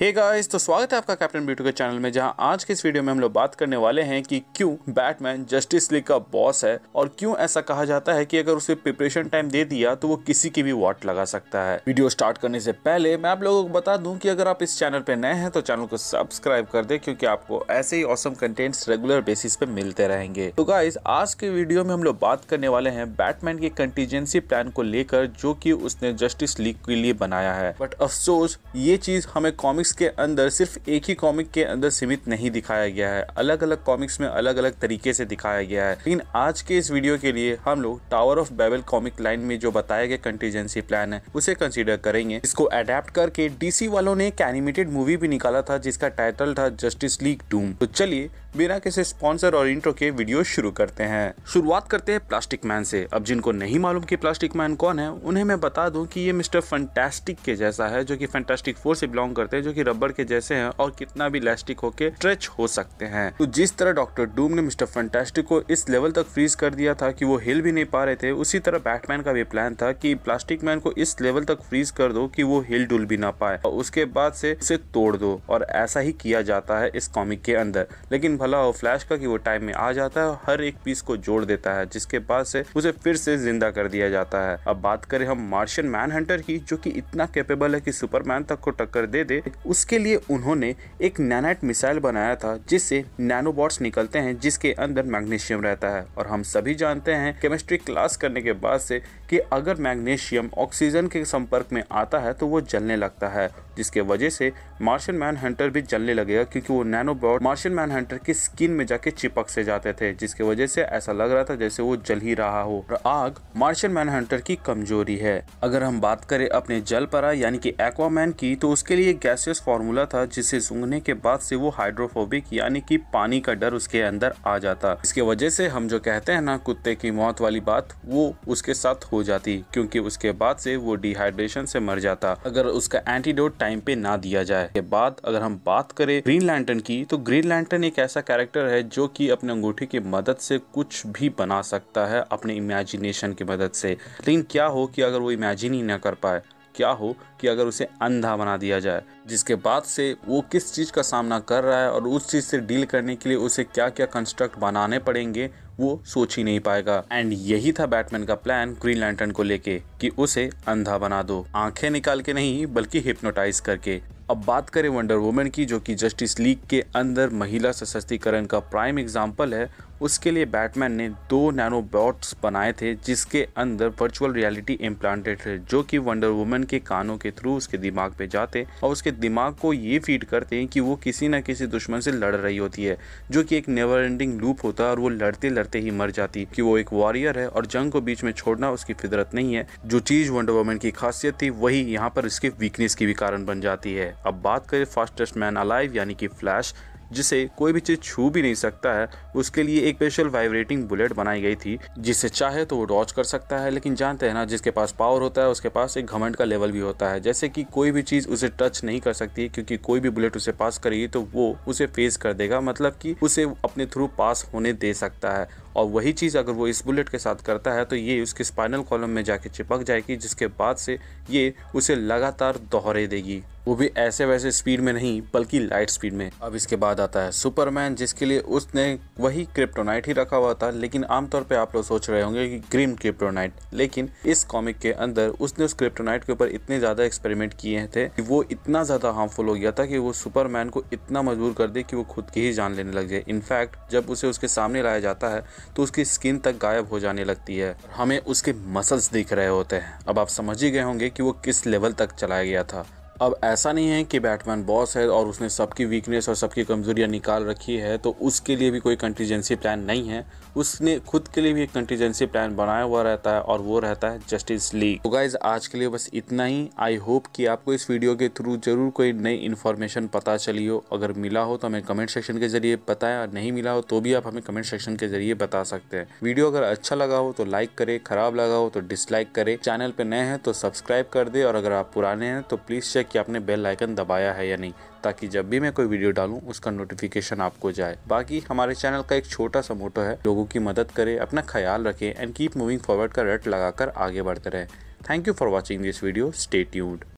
हे hey guys तो स्वागत है आपका कैप्टन बीटू के चैनल में जहां आज के इस वीडियो में हम लोग बात करने वाले हैं कि क्यों बैटमैन जस्टिस लीग का बॉस है और क्यों ऐसा कहा जाता है कि अगर उसे प्रिपरेशन टाइम दे दिया तो वो किसी की भी वाट लगा सकता है वीडियो स्टार्ट करने से पहले मैं आप लोगों को बता दूं कि अगर आप इस चैनल पर नए हैं तो चैनल को सब्सक्राइब कर दे क्योंकि आपको ऐसे ही औसम कंटेंट रेगुलर बेसिस पे मिलते रहेंगे तो गाइज आज के वीडियो में हम लोग बात करने वाले हैं बैटमैन के कंटीजेंसी प्लान को लेकर जो की उसने जस्टिस लीग के लिए बनाया है बट अफसोस ये चीज हमें कॉमिक कॉमिक्स के अंदर सिर्फ एक ही कॉमिक के अंदर सीमित नहीं दिखाया गया है अलग अलग कॉमिक्स में अलग अलग तरीके से दिखाया गया है लेकिन आज के इस वीडियो के लिए हम लोग Tower of Babel comic line में जो बताया गया कंटीजेंसी प्लान है उसे कंसिडर करेंगे इसको अडेप्ट करके डीसी वालों ने एक एनिमेटेड मूवी भी निकाला था जिसका टाइटल था जस्टिस लीग डूम तो चलिए बिना किसी स्पॉन्सर और इंट्रो के वीडियो शुरू करते हैं शुरुआत करते हैं प्लास्टिक मैन से अब जिनको नहीं मालूम कि प्लास्टिक मैन कौन है उन्हें मैं बता दूं कि ये मिस्टर फंटास्टिक के जैसा है जो कि फंटास्टिक फोर से बिलोंग करते हैं जो कि रबड़ के जैसे हैं और कितना भी इलास्टिक होके स्ट्रेच हो सकते हैं तो जिस तरह डॉक्टर डूम ने मिस्टर फंटेस्टिक को इस लेवल तक फ्रीज कर दिया था कि वो हिल भी नहीं पा रहे थे उसी तरह बैटमैन का भी प्लान था कि प्लास्टिक मैन को इस लेवल तक फ्रीज कर दो कि वो हिल डुल भी ना पाए और उसके बाद से उसे तोड़ दो और ऐसा ही किया जाता है इस कॉमिक के अंदर लेकिन भला हो फ्लैश का कि वो टाइम में आ जाता है और हर एक पीस को जोड़ देता है जिसके बाद से उसे फिर से जिंदा कर दिया जाता है अब बात करें हम मार्शियन मैन हंटर की जो कि इतना कैपेबल है कि सुपरमैन तक को टक्कर दे दे उसके लिए उन्होंने एक नैनाइट मिसाइल बनाया था जिससे नैनोबॉट्स निकलते हैं जिसके अंदर मैग्नीशियम रहता है और हम सभी जानते हैं केमिस्ट्री क्लास करने के बाद से कि अगर मैग्नीशियम ऑक्सीजन के संपर्क में आता है तो वो जलने लगता है जिसके वजह से मार्शियन मैन हंटर भी जलने लगेगा क्योंकि वो नैनोबॉट मार्शियन मैन हंटर की स्किन में जाके चिपक से जाते थे जिसके वजह से ऐसा लग रहा था जैसे वो जल ही रहा हो और आग मार्शियन मैन हंटर की कमजोरी है अगर हम बात करें अपने जल परा यानी कि एक्वामैन की तो उसके लिए गैसियस फॉर्मूला था जिसे सूंघने के बाद से वो हाइड्रोफोबिक यानी कि पानी का डर उसके अंदर आ जाता इसके वजह से हम जो कहते हैं ना कुत्ते की मौत वाली बात वो उसके साथ हो हो जाती क्योंकि उसके बाद से वो डिहाइड्रेशन से मर जाता अगर उसका एंटीडोट टाइम पे ना दिया जाए के बाद अगर हम बात करें ग्रीन लैंटन की तो ग्रीन लैंटन एक ऐसा कैरेक्टर है जो कि अपने अंगूठी की मदद से कुछ भी बना सकता है अपने इमेजिनेशन की मदद से लेकिन क्या हो कि अगर वो इमेजिन ही ना कर पाए क्या हो कि अगर उसे अंधा बना दिया जाए जिसके बाद से वो किस चीज़ का सामना कर रहा है और उस चीज़ से डील करने के लिए उसे क्या क्या कंस्ट्रक्ट बनाने पड़ेंगे वो सोच ही नहीं पाएगा एंड यही था बैटमैन का प्लान ग्रीन लैंटर्न को लेके कि उसे अंधा बना दो आंखें निकाल के नहीं बल्कि हिप्नोटाइज करके अब बात करें वंडर वुमेन की जो कि जस्टिस लीग के अंदर महिला सशक्तिकरण का प्राइम एग्जाम्पल है उसके लिए बैटमैन ने दो नैनो बॉट्स बनाए थे जिसके अंदर वर्चुअल रियलिटी इम्प्लांटेड थे जो कि वंडर वुमन के कानों के थ्रू उसके दिमाग पे जाते और उसके दिमाग को ये फीड करते हैं कि वो किसी ना किसी दुश्मन से लड़ रही होती है जो कि एक नेवर एंडिंग लूप होता है और वो लड़ते लड़ते ही मर जाती कि वो एक वॉरियर है और जंग को बीच में छोड़ना उसकी फितरत नहीं है जो चीज वंडर वुमन की खासियत थी वही यहाँ पर इसके वीकनेस की भी कारण बन जाती है अब बात करें फास्टेस्ट मैन अलाइव यानी कि फ्लैश जिसे कोई भी चीज़ छू भी नहीं सकता है उसके लिए एक स्पेशल वाइब्रेटिंग बुलेट बनाई गई थी जिसे चाहे तो वो डॉच कर सकता है लेकिन जानते हैं ना जिसके पास पावर होता है उसके पास एक घमंड का लेवल भी होता है जैसे कि कोई भी चीज़ उसे टच नहीं कर सकती है क्योंकि कोई भी बुलेट उसे पास करेगी तो वो उसे फेस कर देगा मतलब कि उसे अपने थ्रू पास होने दे सकता है और वही चीज़ अगर वो इस बुलेट के साथ करता है तो ये उसके स्पाइनल कॉलम में जाके चिपक जाएगी जिसके बाद से ये उसे लगातार दोहरे देगी वो भी ऐसे वैसे स्पीड में नहीं बल्कि लाइट स्पीड में अब इसके बाद आता है सुपरमैन जिसके लिए उसने वही क्रिप्टोनाइट ही रखा हुआ था लेकिन आमतौर पे आप लोग सोच रहे होंगे कि ग्रीन क्रिप्टोनाइट लेकिन इस कॉमिक के अंदर उसने उस क्रिप्टोनाइट के ऊपर इतने ज्यादा एक्सपेरिमेंट किए थे कि वो इतना ज्यादा हार्मफुल हो गया था कि वो सुपरमैन को इतना मजबूर कर दे कि वो खुद की ही जान लेने लग जाए इनफैक्ट जब उसे उसके सामने लाया जाता है तो उसकी स्किन तक गायब हो जाने लगती है हमें उसके मसल्स दिख रहे होते हैं अब आप समझ ही गए होंगे कि वो किस लेवल तक चलाया गया था अब ऐसा नहीं है कि बैटमैन बॉस है और उसने सबकी वीकनेस और सबकी कमजोरियां निकाल रखी है तो उसके लिए भी कोई कंटीजेंसी प्लान नहीं है उसने खुद के लिए भी एक कंटीजेंसी प्लान बनाया हुआ रहता है और वो रहता है जस्टिस लीग तो गाइज आज के लिए बस इतना ही आई होप कि आपको इस वीडियो के थ्रू जरूर कोई नई इन्फॉर्मेशन पता चली हो अगर मिला हो तो हमें कमेंट सेक्शन के जरिए बताया और नहीं मिला हो तो भी आप हमें कमेंट सेक्शन के जरिए बता सकते हैं वीडियो अगर अच्छा लगा हो तो लाइक करे खराब लगा हो तो डिसलाइक करे चैनल पर नए हैं तो सब्सक्राइब कर दे और अगर आप पुराने हैं तो प्लीज चेक तक कि आपने बेल आइकन दबाया है या नहीं ताकि जब भी मैं कोई वीडियो डालूं उसका नोटिफिकेशन आपको जाए बाकी हमारे चैनल का एक छोटा सा मोटो है लोगों की मदद करें अपना ख्याल रखें एंड कीप मूविंग फॉरवर्ड का रट लगाकर आगे बढ़ते रहें thank you for watching this video stay ट्यूड